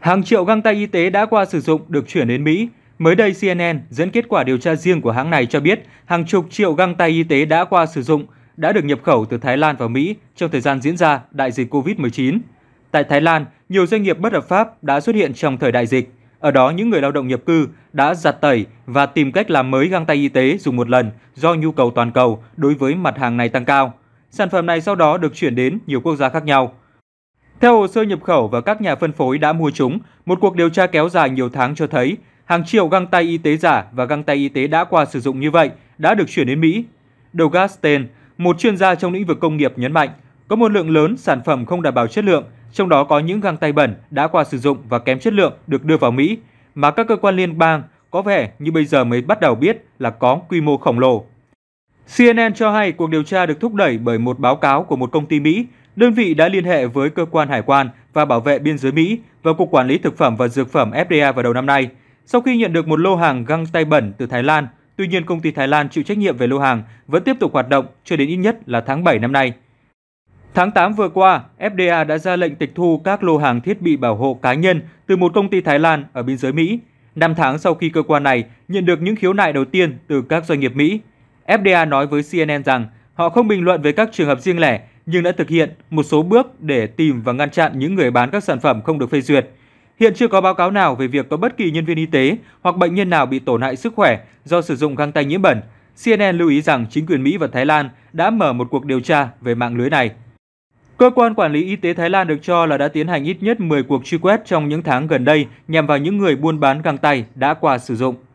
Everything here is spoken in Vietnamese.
Hàng triệu găng tay y tế đã qua sử dụng được chuyển đến Mỹ. Mới đây, CNN dẫn kết quả điều tra riêng của hãng này cho biết hàng chục triệu găng tay y tế đã qua sử dụng đã được nhập khẩu từ Thái Lan vào Mỹ trong thời gian diễn ra đại dịch COVID-19. Tại Thái Lan, nhiều doanh nghiệp bất hợp pháp đã xuất hiện trong thời đại dịch. Ở đó, những người lao động nhập cư đã giặt tẩy và tìm cách làm mới găng tay y tế dùng một lần do nhu cầu toàn cầu đối với mặt hàng này tăng cao. Sản phẩm này sau đó được chuyển đến nhiều quốc gia khác nhau. Theo hồ sơ nhập khẩu và các nhà phân phối đã mua chúng, một cuộc điều tra kéo dài nhiều tháng cho thấy hàng triệu găng tay y tế giả và găng tay y tế đã qua sử dụng như vậy đã được chuyển đến Mỹ. Dogasten, một chuyên gia trong lĩnh vực công nghiệp nhấn mạnh, có một lượng lớn sản phẩm không đảm bảo chất lượng, trong đó có những găng tay bẩn đã qua sử dụng và kém chất lượng được đưa vào Mỹ, mà các cơ quan liên bang có vẻ như bây giờ mới bắt đầu biết là có quy mô khổng lồ CNN cho hay cuộc điều tra được thúc đẩy bởi một báo cáo của một công ty Mỹ, đơn vị đã liên hệ với cơ quan hải quan và bảo vệ biên giới Mỹ và Cục Quản lý Thực phẩm và Dược phẩm FDA vào đầu năm nay, sau khi nhận được một lô hàng găng tay bẩn từ Thái Lan. Tuy nhiên, công ty Thái Lan chịu trách nhiệm về lô hàng vẫn tiếp tục hoạt động cho đến ít nhất là tháng 7 năm nay. Tháng 8 vừa qua, FDA đã ra lệnh tịch thu các lô hàng thiết bị bảo hộ cá nhân từ một công ty Thái Lan ở biên giới Mỹ, 5 tháng sau khi cơ quan này nhận được những khiếu nại đầu tiên từ các doanh nghiệp Mỹ. FDA nói với CNN rằng họ không bình luận về các trường hợp riêng lẻ nhưng đã thực hiện một số bước để tìm và ngăn chặn những người bán các sản phẩm không được phê duyệt. Hiện chưa có báo cáo nào về việc có bất kỳ nhân viên y tế hoặc bệnh nhân nào bị tổn hại sức khỏe do sử dụng găng tay nhiễm bẩn. CNN lưu ý rằng chính quyền Mỹ và Thái Lan đã mở một cuộc điều tra về mạng lưới này. Cơ quan quản lý y tế Thái Lan được cho là đã tiến hành ít nhất 10 cuộc truy quét trong những tháng gần đây nhằm vào những người buôn bán găng tay đã qua sử dụng.